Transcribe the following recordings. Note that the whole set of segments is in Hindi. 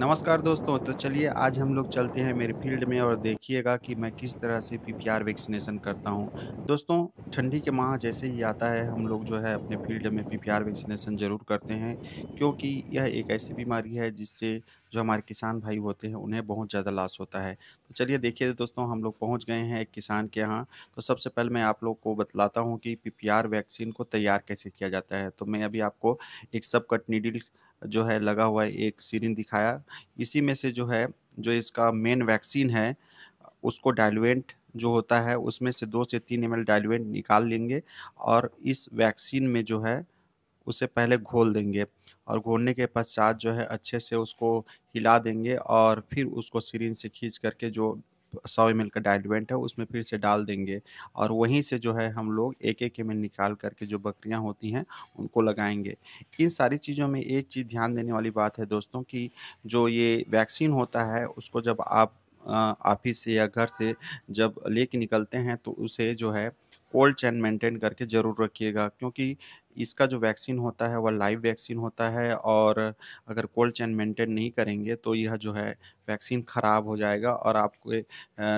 नमस्कार दोस्तों तो चलिए आज हम लोग चलते हैं मेरे फील्ड में और देखिएगा कि मैं किस तरह से पी वैक्सीनेशन करता हूं दोस्तों ठंडी के माह जैसे ही आता है हम लोग जो है अपने फील्ड में पी वैक्सीनेशन ज़रूर करते हैं क्योंकि यह एक ऐसी बीमारी है जिससे जो हमारे किसान भाई होते हैं उन्हें बहुत ज़्यादा लॉस होता है तो चलिए देखिए दोस्तों हम लोग पहुँच गए हैं एक किसान के यहाँ तो सबसे पहले मैं आप लोग को बतलाता हूँ कि पी वैक्सीन को तैयार कैसे किया जाता है तो मैं अभी आपको एक सब कट नीडिल जो है लगा हुआ है एक सीरिन दिखाया इसी में से जो है जो इसका मेन वैक्सीन है उसको डाइलुएंट जो होता है उसमें से दो से तीन एम एल डाइलुएंट निकाल लेंगे और इस वैक्सीन में जो है उसे पहले घोल देंगे और घोलने के पश्चात जो है अच्छे से उसको हिला देंगे और फिर उसको सीरिन से खींच करके जो सौ एम का डाइलवेंट है उसमें फिर से डाल देंगे और वहीं से जो है हम लोग एक एक एम निकाल करके जो बकरियां होती हैं उनको लगाएंगे इन सारी चीज़ों में एक चीज़ ध्यान देने वाली बात है दोस्तों कि जो ये वैक्सीन होता है उसको जब आप ऑफिस से या घर से जब ले निकलते हैं तो उसे जो है कोल्ड चैन मेंटेन करके ज़रूर रखिएगा क्योंकि इसका जो वैक्सीन होता है वह लाइव वैक्सीन होता है और अगर कोल्ड चेन मेंटेन नहीं करेंगे तो यह जो है वैक्सीन ख़राब हो जाएगा और आपके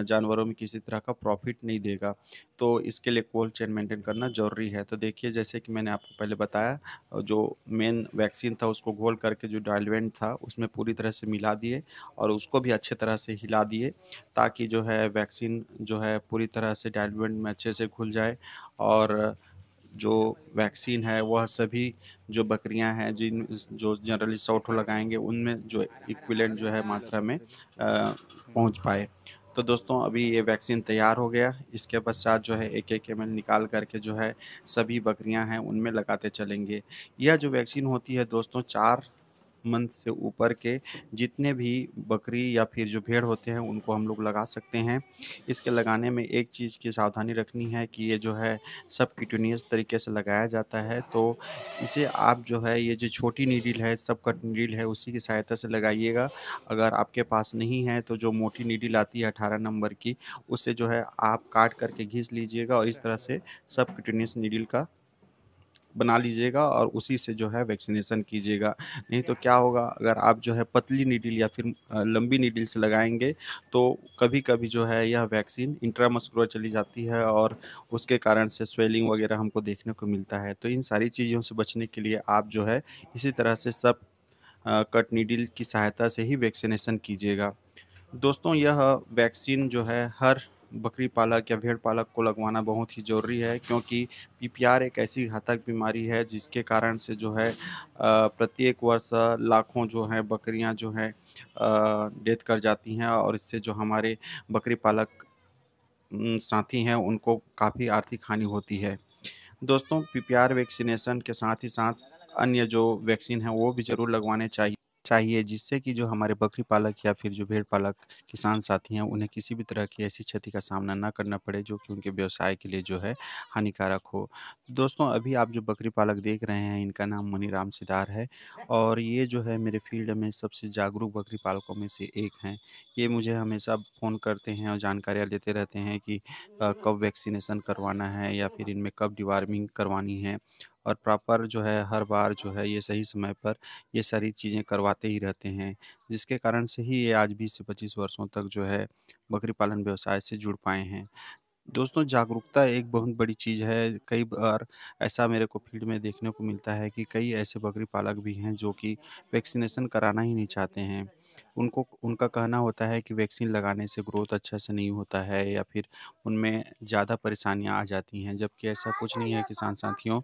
जानवरों में किसी तरह का प्रॉफिट नहीं देगा तो इसके लिए कोल्ड चेन मेंटेन करना ज़रूरी है तो देखिए जैसे कि मैंने आपको पहले बताया जो मेन वैक्सीन था उसको घोल करके जो डायलवेंट था उसमें पूरी तरह से मिला दिए और उसको भी अच्छे तरह से हिला दिए ताकि जो है वैक्सीन जो है पूरी तरह से डायलवेंट में अच्छे से घुल जाए और जो वैक्सीन है वह सभी जो बकरियां हैं जिन जो जनरली सौठों लगाएंगे उनमें जो इक्विलेंट जो है मात्रा में पहुंच पाए तो दोस्तों अभी ये वैक्सीन तैयार हो गया इसके पश्चात जो है एक एक एम निकाल करके जो है सभी बकरियां हैं उनमें लगाते चलेंगे यह जो वैक्सीन होती है दोस्तों चार मंथ से ऊपर के जितने भी बकरी या फिर जो भेड़ होते हैं उनको हम लोग लगा सकते हैं इसके लगाने में एक चीज़ की सावधानी रखनी है कि ये जो है सब किटूनियस तरीके से लगाया जाता है तो इसे आप जो है ये जो छोटी नीडिल है सब कट नीडिल है उसी की सहायता से लगाइएगा अगर आपके पास नहीं है तो जो मोटी नीडिल आती है अठारह नंबर की उससे जो है आप काट करके घीस लीजिएगा और इस तरह से सब किटूनियस नीडिल का बना लीजिएगा और उसी से जो है वैक्सीनेशन कीजिएगा नहीं तो क्या होगा अगर आप जो है पतली नीडिल या फिर लंबी नीडिल से लगाएंगे तो कभी कभी जो है यह वैक्सीन इंट्रामस्कुलर चली जाती है और उसके कारण से स्वेलिंग वगैरह हमको देखने को मिलता है तो इन सारी चीज़ों से बचने के लिए आप जो है इसी तरह से सब कट नीडिल की सहायता से ही वैक्सीनेशन कीजिएगा दोस्तों यह वैक्सीन जो है हर बकरी पालक या भेड़ पालक को लगवाना बहुत ही ज़रूरी है क्योंकि पीपीआर एक ऐसी घातक बीमारी है जिसके कारण से जो है प्रत्येक वर्ष लाखों जो हैं बकरियां जो हैं डेथ कर जाती हैं और इससे जो हमारे बकरी पालक साथी हैं उनको काफ़ी आर्थिक हानि होती है दोस्तों पी वैक्सीनेशन के साथ ही साथ अन्य जो वैक्सीन है वो भी ज़रूर लगवाने चाहिए चाहिए जिससे कि जो हमारे बकरी पालक या फिर जो भेड़ पालक किसान साथी हैं उन्हें किसी भी तरह की ऐसी क्षति का सामना ना करना पड़े जो कि उनके व्यवसाय के लिए जो है हानिकारक हो दोस्तों अभी आप जो बकरी पालक देख रहे हैं इनका नाम राम सिदार है और ये जो है मेरे फील्ड में सबसे जागरूक बकरी पालकों में से एक हैं ये मुझे हमेशा फ़ोन करते हैं और जानकारियाँ लेते रहते हैं कि कब वैक्सीनेशन करवाना है या फिर इनमें कब डिवार्मिंग करवानी है और प्रॉपर जो है हर बार जो है ये सही समय पर ये सारी चीज़ें करवाते ही रहते हैं जिसके कारण से ही ये आज बीस से पच्चीस वर्षों तक जो है बकरी पालन व्यवसाय से जुड़ पाए हैं दोस्तों जागरूकता एक बहुत बड़ी चीज़ है, कई बार ऐसा मेरे को फ़ील्ड में देखने को मिलता है कि कई ऐसे बकरी पालक भी हैं जो कि वैक्सीनेशन कराना ही नहीं चाहते हैं। उनको उनका कहना होता है कि वैक्सीन लगाने से ग्रोथ अच्छा से नहीं होता है या फिर उनमें ज़्यादा परेशानियाँ आ जाती हैं, जबकि ऐसा कुछ नहीं है किसान साथियों।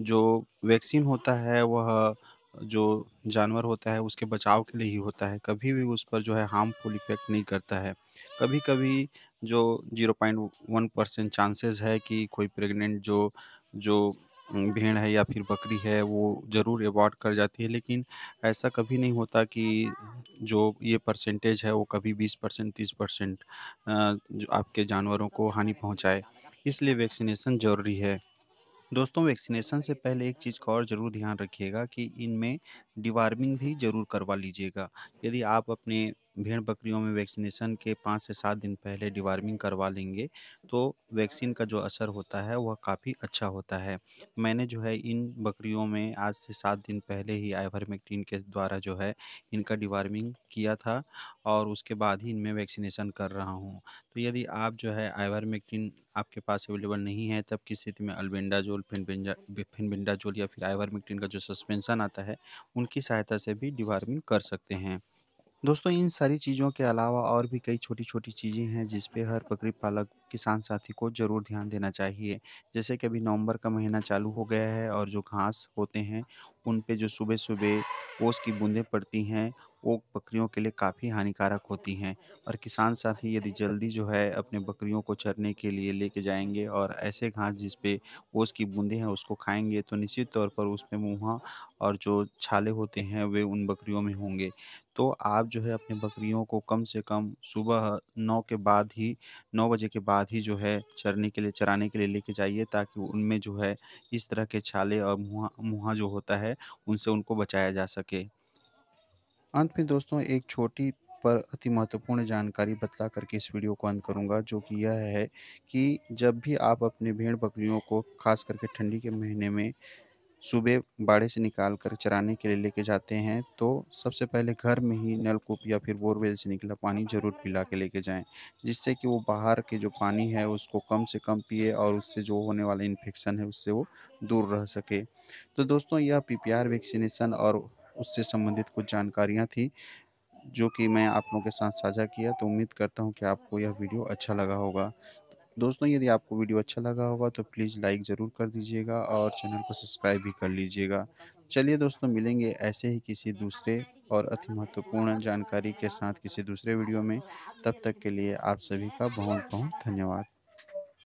जो वैक्सीन होता है वह जो जानवर होता है उसके बचाव के लिए ही होता है, कभी भी उस पर जो है हार्मफुल इफ़ेक्ट नहीं करता है। कभी-कभी जो 0.1 परसेंट चांसेस है कि कोई प्रेग्नेंट जो जो भेड़ है या फिर बकरी है वो ज़रूर अवॉर्ड कर जाती है लेकिन ऐसा कभी नहीं होता कि जो ये परसेंटेज है वो कभी 20 परसेंट तीस परसेंट आपके जानवरों को हानि पहुंचाए इसलिए वैक्सीनेशन ज़रूरी है दोस्तों वैक्सीनेशन से पहले एक चीज़ का और ज़रूर ध्यान रखिएगा कि इनमें डिवार्मिंग भी ज़रूर करवा लीजिएगा यदि आप अपने भेड़ बकरियों में वैक्सीनेशन के पाँच से सात दिन पहले डिवार्मिंग करवा लेंगे तो वैक्सीन का जो असर होता है वह काफ़ी अच्छा होता है मैंने जो है इन बकरियों में आज से सात दिन पहले ही आइवरमेक्टिन के द्वारा जो है इनका डिवार्मिंग किया था और उसके बाद ही इनमें वैक्सीनेशन कर रहा हूँ तो यदि आप जो है आइवरमेक्टिन आपके पास अवेलेबल नहीं है तब की स्थिति में अल्बेंडाजोल फिनबेंजा फिनबेंडाजोल या फिर आइवरमेक्टिन का जो सस्पेंसन आता है उनकी सहायता से भी डिवार्मिंग कर सकते हैं दोस्तों इन सारी चीज़ों के अलावा और भी कई छोटी-छोटी चीज़ें हैं जिस पे हर बकरी पालक किसान साथी को ज़रूर ध्यान देना चाहिए। जैसे कि अभी नवंबर का महीना चालू हो गया है और जो घास होते हैं, उन पे जो सुबह-सुबह ओस की बूंदें पड़ती हैं, वो बकरियों के लिए काफ़ी हानिकारक होती हैं और किसान साथी यदि जल्दी जो है अपने बकरियों को चरने के लिए लेके जाएंगे और ऐसे घास जिस पे ओस की बूंदें हैं उसको खाएँगे तो निश्चित तौर पर उसमें मुँह और जो छाले होते हैं वे उन बकरियों में होंगे। तो आप जो है अपने बकरियों को कम से कम सुबह नौ के बाद ही नौ बजे के बाद ही जो है चरने के लिए चराने के लिए लेके जाइए ताकि उनमें जो है इस तरह के छाले और मुँह मुँह जो होता है उनसे उनको बचाया जा सके अंत में दोस्तों एक छोटी पर अति महत्वपूर्ण जानकारी बतला करके इस वीडियो को अंत करूंगा जो कि यह है कि जब भी आप अपने भेड़ बकरियों को खास करके ठंडी के महीने में सुबह बाड़े से निकाल कर चराने के लिए लेके जाते हैं तो सबसे पहले घर में ही नलकूप या फिर बोरवेल से निकला पानी ज़रूर पिला के लेके जाएं जिससे कि वो बाहर के जो पानी है उसको कम से कम पिए और उससे जो होने वाला इन्फेक्शन है उससे वो दूर रह सके तो दोस्तों यह पी वैक्सीनेशन और उससे संबंधित कुछ जानकारियाँ थी जो कि मैं आप लोगों के साथ साझा किया तो उम्मीद करता हूँ कि आपको यह वीडियो अच्छा लगा होगा दोस्तों यदि आपको वीडियो अच्छा लगा होगा तो प्लीज़ लाइक ज़रूर कर दीजिएगा और चैनल को सब्सक्राइब भी कर लीजिएगा चलिए दोस्तों मिलेंगे ऐसे ही किसी दूसरे और अति महत्वपूर्ण जानकारी के साथ किसी दूसरे वीडियो में तब तक के लिए आप सभी का बहुत बहुत धन्यवाद